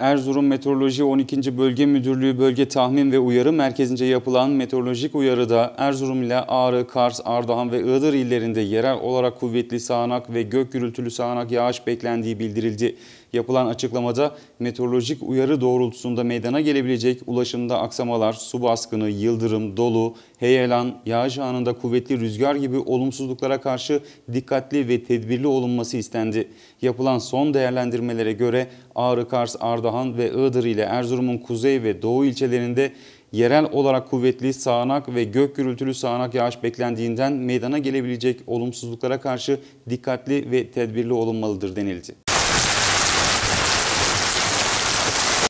Erzurum Meteoroloji 12. Bölge Müdürlüğü Bölge Tahmin ve Uyarı Merkezi'nce yapılan meteorolojik uyarıda Erzurum ile Ağrı, Kars, Ardahan ve Iğdır illerinde yerel olarak kuvvetli sağanak ve gök gürültülü sağanak yağış beklendiği bildirildi. Yapılan açıklamada meteorolojik uyarı doğrultusunda meydana gelebilecek ulaşımda aksamalar, su baskını, yıldırım, dolu, heyelan, yağış anında kuvvetli rüzgar gibi olumsuzluklara karşı dikkatli ve tedbirli olunması istendi. Yapılan son değerlendirmelere göre Ağrı, Kars, Ardahan Ardahan ve Iğdır ile Erzurum'un kuzey ve doğu ilçelerinde yerel olarak kuvvetli sağanak ve gök gürültülü sağanak yağış beklendiğinden meydana gelebilecek olumsuzluklara karşı dikkatli ve tedbirli olunmalıdır denildi.